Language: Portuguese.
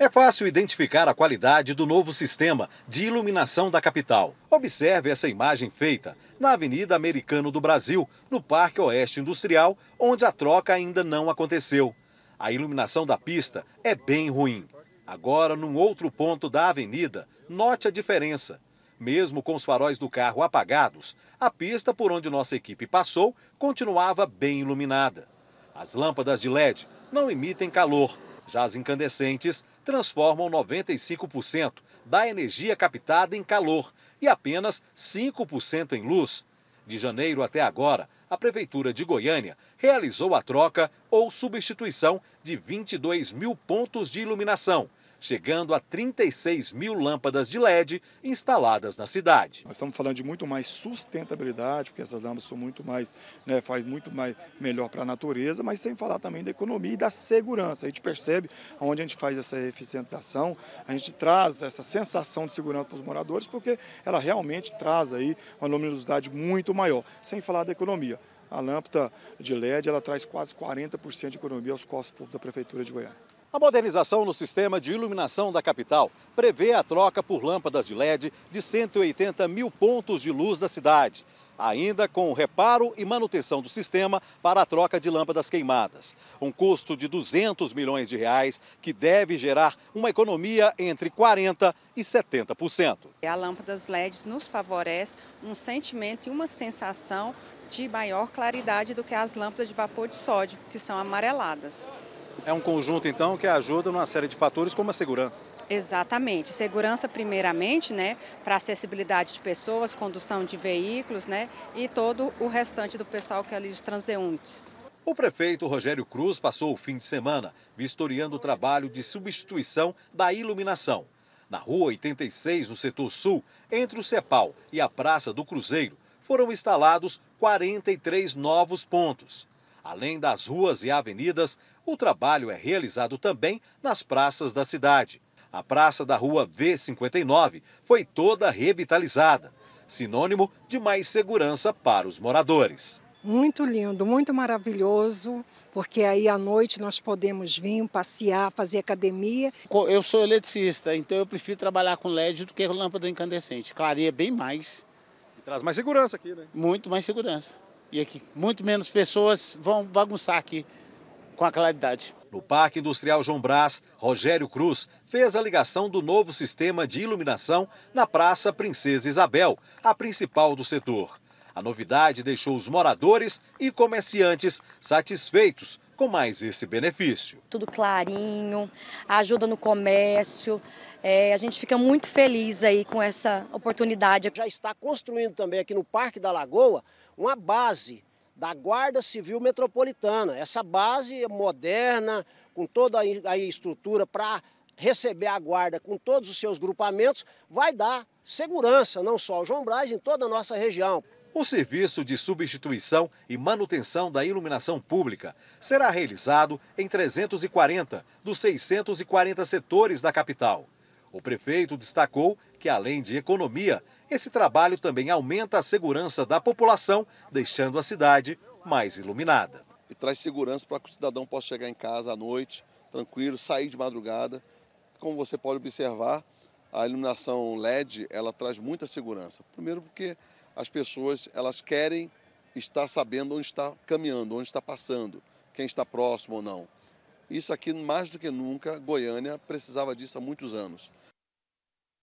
É fácil identificar a qualidade do novo sistema de iluminação da capital. Observe essa imagem feita na Avenida Americano do Brasil, no Parque Oeste Industrial, onde a troca ainda não aconteceu. A iluminação da pista é bem ruim. Agora, num outro ponto da avenida, note a diferença. Mesmo com os faróis do carro apagados, a pista por onde nossa equipe passou continuava bem iluminada. As lâmpadas de LED não emitem calor, já as incandescentes transformam 95% da energia captada em calor e apenas 5% em luz. De janeiro até agora, a Prefeitura de Goiânia realizou a troca ou substituição de 22 mil pontos de iluminação chegando a 36 mil lâmpadas de LED instaladas na cidade. Nós estamos falando de muito mais sustentabilidade, porque essas lâmpadas são muito mais, né, faz muito mais melhor para a natureza, mas sem falar também da economia e da segurança. A gente percebe onde a gente faz essa eficientização, a gente traz essa sensação de segurança para os moradores, porque ela realmente traz aí uma luminosidade muito maior, sem falar da economia. A lâmpada de LED ela traz quase 40% de economia aos costos da Prefeitura de Goiânia. A modernização no sistema de iluminação da capital prevê a troca por lâmpadas de LED de 180 mil pontos de luz da cidade, ainda com o reparo e manutenção do sistema para a troca de lâmpadas queimadas. Um custo de 200 milhões de reais que deve gerar uma economia entre 40% e 70%. A lâmpadas LED nos favorece um sentimento e uma sensação de maior claridade do que as lâmpadas de vapor de sódio, que são amareladas. É um conjunto, então, que ajuda numa série de fatores, como a segurança. Exatamente. Segurança, primeiramente, né, para acessibilidade de pessoas, condução de veículos, né, e todo o restante do pessoal que é ali de transeuntes. O prefeito Rogério Cruz passou o fim de semana vistoriando o trabalho de substituição da iluminação. Na Rua 86, no setor sul, entre o CEPAL e a Praça do Cruzeiro, foram instalados 43 novos pontos. Além das ruas e avenidas, o trabalho é realizado também nas praças da cidade. A praça da rua V59 foi toda revitalizada, sinônimo de mais segurança para os moradores. Muito lindo, muito maravilhoso, porque aí à noite nós podemos vir, passear, fazer academia. Eu sou eletricista, então eu prefiro trabalhar com LED do que com lâmpada incandescente. Clareia bem mais. E traz mais segurança aqui, né? Muito mais segurança e aqui muito menos pessoas vão bagunçar aqui com a claridade. No Parque Industrial João Brás, Rogério Cruz fez a ligação do novo sistema de iluminação na Praça Princesa Isabel, a principal do setor. A novidade deixou os moradores e comerciantes satisfeitos com mais esse benefício. Tudo clarinho, ajuda no comércio. É, a gente fica muito feliz aí com essa oportunidade. Já está construindo também aqui no Parque da Lagoa uma base da Guarda Civil Metropolitana. Essa base é moderna, com toda a estrutura para receber a guarda com todos os seus grupamentos, vai dar segurança não só ao João Braz, em toda a nossa região. O serviço de substituição e manutenção da iluminação pública será realizado em 340 dos 640 setores da capital. O prefeito destacou que, além de economia, esse trabalho também aumenta a segurança da população, deixando a cidade mais iluminada. E traz segurança para que o cidadão possa chegar em casa à noite, tranquilo, sair de madrugada. Como você pode observar, a iluminação LED ela traz muita segurança. Primeiro porque as pessoas elas querem estar sabendo onde está caminhando, onde está passando, quem está próximo ou não. Isso aqui, mais do que nunca, Goiânia precisava disso há muitos anos.